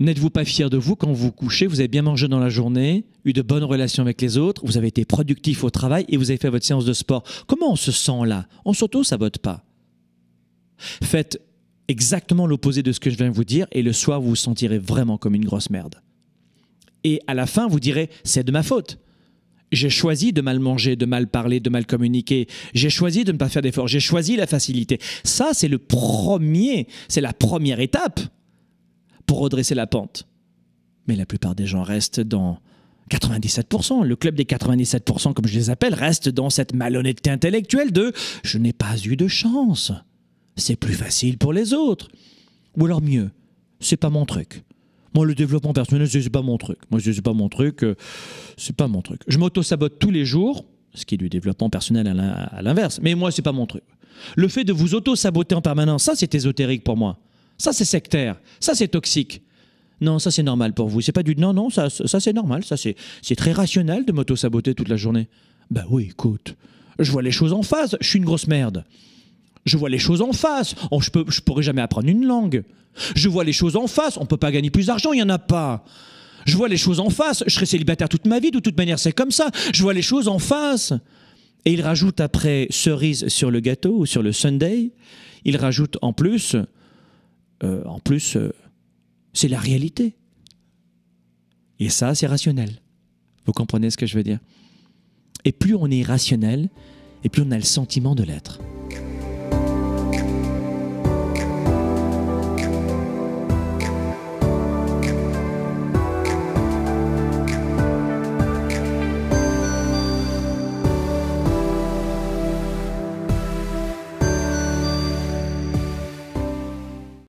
N'êtes-vous pas fier de vous quand vous couchez Vous avez bien mangé dans la journée, eu de bonnes relations avec les autres, vous avez été productif au travail et vous avez fait votre séance de sport. Comment on se sent là On sauto vote pas. Faites exactement l'opposé de ce que je viens de vous dire et le soir, vous vous sentirez vraiment comme une grosse merde. Et à la fin, vous direz c'est de ma faute. J'ai choisi de mal manger, de mal parler, de mal communiquer. J'ai choisi de ne pas faire d'efforts. J'ai choisi la facilité. Ça, c'est le premier, c'est la première étape redresser la pente. Mais la plupart des gens restent dans 97%. Le club des 97%, comme je les appelle, reste dans cette malhonnêteté intellectuelle de ⁇ je n'ai pas eu de chance ⁇ C'est plus facile pour les autres. Ou alors mieux, c'est pas mon truc. Moi, le développement personnel, c'est pas mon truc. Moi, c'est pas mon truc. Euh, c'est pas mon truc. Je m'auto-sabote tous les jours, ce qui est du développement personnel à l'inverse. Mais moi, c'est pas mon truc. Le fait de vous auto-saboter en permanence, ça, c'est ésotérique pour moi. Ça, c'est sectaire. Ça, c'est toxique. Non, ça c'est normal pour vous. C'est pas du non, non, ça, ça c'est normal. Ça c'est très rationnel de m'auto-saboter toute la journée. Bah oui, écoute, je vois les choses en face. Je suis une grosse merde. Je vois les choses en face. Oh, je, peux, je pourrais jamais apprendre une langue. Je vois les choses en face. On peut pas gagner plus d'argent. Il y en a pas. Je vois les choses en face. Je serai célibataire toute ma vie. De toute manière, c'est comme ça. Je vois les choses en face. Et il rajoute après cerise sur le gâteau ou sur le Sunday. Il rajoute en plus euh, en plus, euh, c'est la réalité. Et ça, c'est rationnel. Vous comprenez ce que je veux dire Et plus on est rationnel, et plus on a le sentiment de l'être.